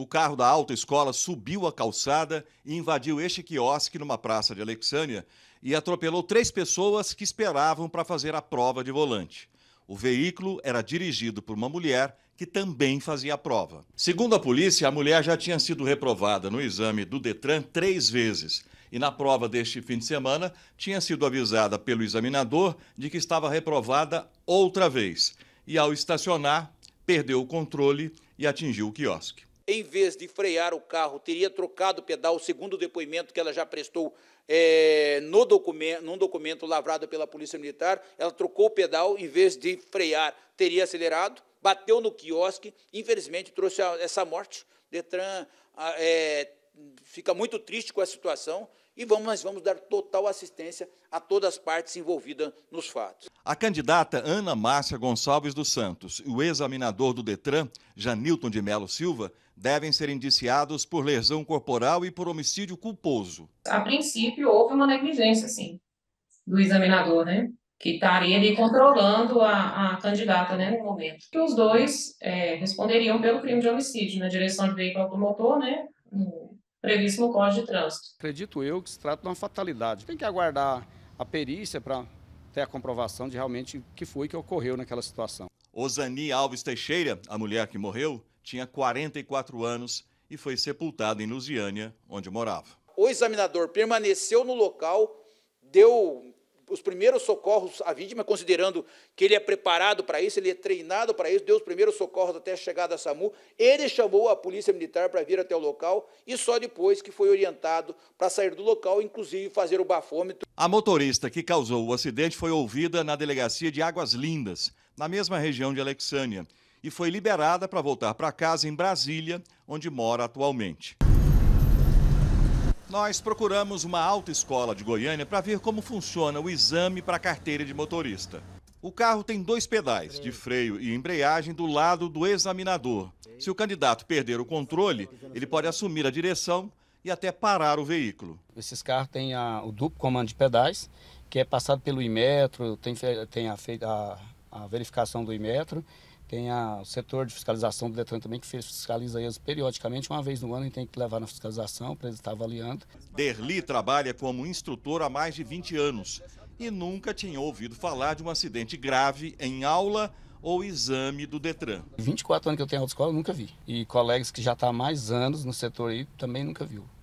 o carro da alta escola subiu a calçada e invadiu este quiosque numa praça de Alexânia e atropelou três pessoas que esperavam para fazer a prova de volante. O veículo era dirigido por uma mulher que também fazia a prova. Segundo a polícia, a mulher já tinha sido reprovada no exame do Detran três vezes. E na prova deste fim de semana, tinha sido avisada pelo examinador de que estava reprovada outra vez. E ao estacionar, perdeu o controle e atingiu o quiosque em vez de frear o carro, teria trocado o pedal, segundo o depoimento que ela já prestou é, no documento, num documento lavrado pela Polícia Militar, ela trocou o pedal, em vez de frear, teria acelerado, bateu no quiosque, infelizmente trouxe essa morte. Detran é, fica muito triste com a situação e vamos, nós vamos dar total assistência a todas as partes envolvidas nos fatos. A candidata Ana Márcia Gonçalves dos Santos e o examinador do Detran, Janilton de Melo Silva, devem ser indiciados por lesão corporal e por homicídio culposo. A princípio, houve uma negligência, sim, do examinador, né? Que estaria ali controlando a, a candidata, né, no momento. Que os dois é, responderiam pelo crime de homicídio na né, direção de veículo automotor, né, previsto no Código de Trânsito. Acredito eu que se trata de uma fatalidade. Tem que aguardar a perícia para ter a comprovação de realmente o que foi que ocorreu naquela situação. Osani Alves Teixeira, a mulher que morreu, tinha 44 anos e foi sepultada em Lusiânia, onde morava. O examinador permaneceu no local, deu os primeiros socorros à vítima, considerando que ele é preparado para isso, ele é treinado para isso, deu os primeiros socorros até a chegada da SAMU. Ele chamou a polícia militar para vir até o local e só depois que foi orientado para sair do local, inclusive fazer o bafômetro. A motorista que causou o acidente foi ouvida na delegacia de Águas Lindas, na mesma região de Alexânia, e foi liberada para voltar para casa em Brasília, onde mora atualmente. Nós procuramos uma autoescola de Goiânia para ver como funciona o exame para carteira de motorista. O carro tem dois pedais, de freio e embreagem, do lado do examinador. Se o candidato perder o controle, ele pode assumir a direção e até parar o veículo. Esses carros têm a, o duplo comando de pedais, que é passado pelo Imetro, tem, tem a, a, a verificação do Imetro tem a, o setor de fiscalização do Detran também, que fiscaliza eles periodicamente, uma vez no ano, e tem que levar na fiscalização para eles estar avaliando. Derli trabalha como instrutor há mais de 20 anos e nunca tinha ouvido falar de um acidente grave em aula ou exame do Detran. 24 anos que eu tenho autoescola, nunca vi. E colegas que já estão tá há mais anos no setor aí também nunca viu.